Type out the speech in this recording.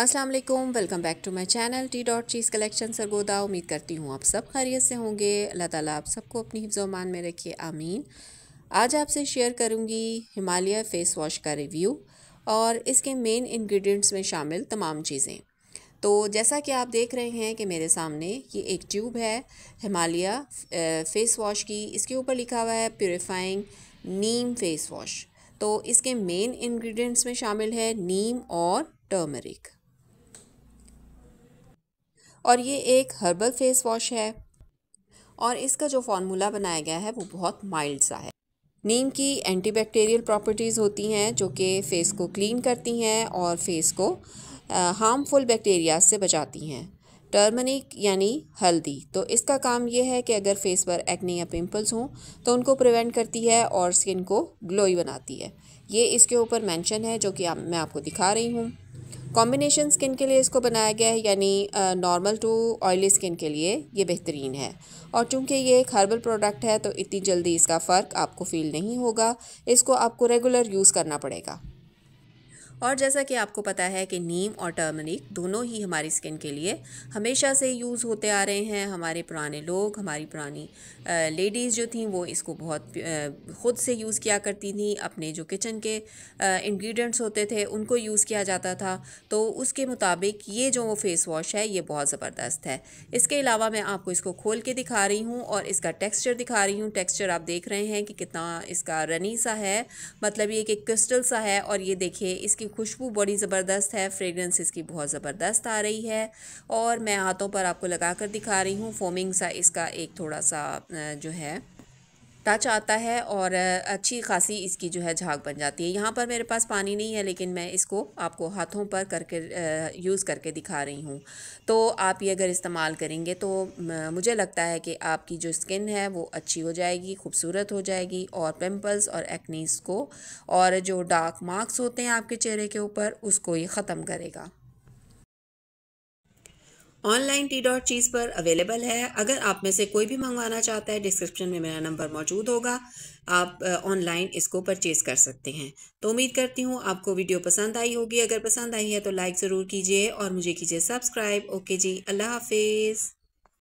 अस्सलाम वालेकुम welcome back to my channel T dot cheese collection Sargodha उम्मीद करती हूँ आप सब खैरियत से होंगे अल्लाह ताला आप सबको अपनी हिफ्जोमान में रखिए आमीन आज आपसे शेयर करूँगी हिमालय फ़ेस वॉश का रिव्यू और इसके मेन इंग्रेडिएंट्स में शामिल तमाम चीज़ें तो जैसा कि आप देख रहे हैं कि मेरे सामने ये एक ट्यूब है हिमालय फ़ेस वॉश की इसके ऊपर लिखा हुआ है प्योरीफाइंग नीम फ़ेस वॉश तो इसके मेन इंग्रेडिएंट्स में शामिल है नीम और टर्मरिक और ये एक हर्बल फेस वॉश है और इसका जो फार्मूला बनाया गया है वो बहुत माइल्ड सा है नीम की एंटीबैक्टीरियल प्रॉपर्टीज़ होती हैं जो कि फ़ेस को क्लीन करती हैं और फेस को हार्मफुल बैक्टीरिया से बचाती हैं टर्मनिक यानी हल्दी तो इसका काम ये है कि अगर फेस पर एक्ने या पिंपल्स हों तो उनको प्रिवेंट करती है और स्किन को ग्लोई बनाती है ये इसके ऊपर मेंशन है जो कि आप मैं आपको दिखा रही हूँ कॉम्बिनेशन स्किन के लिए इसको बनाया गया है यानी नॉर्मल टू ऑयली स्किन के लिए ये बेहतरीन है और चूंकि ये एक हर्बल प्रोडक्ट है तो इतनी जल्दी इसका फ़र्क आपको फील नहीं होगा इसको आपको रेगुलर यूज़ करना पड़ेगा और जैसा कि आपको पता है कि नीम और टर्मरिक दोनों ही हमारी स्किन के लिए हमेशा से यूज़ होते आ रहे हैं हमारे पुराने लोग हमारी पुरानी लेडीज़ जो थी वो इसको बहुत ख़ुद से यूज़ किया करती थी अपने जो किचन के इंग्रेडिएंट्स होते थे उनको यूज़ किया जाता था तो उसके मुताबिक ये जो वो फेस वॉश है ये बहुत ज़बरदस्त है इसके अलावा मैं आपको इसको खोल के दिखा रही हूँ और इसका टेक्स्चर दिखा रही हूँ टेक्स्चर आप देख रहे हैं कि कितना इसका रनी सा है मतलब ये कि क्रिस्टल सा है और ये देखिए इसकी खुशबू बड़ी ज़बरदस्त है फ्रेगरेंस इसकी बहुत ज़बरदस्त आ रही है और मैं हाथों पर आपको लगा कर दिखा रही हूँ फोमिंग सा इसका एक थोड़ा सा जो है टच आता है और अच्छी खासी इसकी जो है झाग बन जाती है यहाँ पर मेरे पास पानी नहीं है लेकिन मैं इसको आपको हाथों पर करके यूज़ करके दिखा रही हूँ तो आप ये अगर इस्तेमाल करेंगे तो मुझे लगता है कि आपकी जो स्किन है वो अच्छी हो जाएगी खूबसूरत हो जाएगी और पिंपल्स और एक्नीस को और जो डार्क मार्क्स होते हैं आपके चेहरे के ऊपर उसको ये ख़त्म करेगा ऑनलाइन टी डॉट चीज़ पर अवेलेबल है अगर आप में से कोई भी मंगवाना चाहता है डिस्क्रिप्शन में मेरा नंबर मौजूद होगा आप ऑनलाइन इसको परचेज़ कर सकते हैं तो उम्मीद करती हूँ आपको वीडियो पसंद आई होगी अगर पसंद आई है तो लाइक ज़रूर कीजिए और मुझे कीजिए सब्सक्राइब ओके जी अल्लाह हाफिज़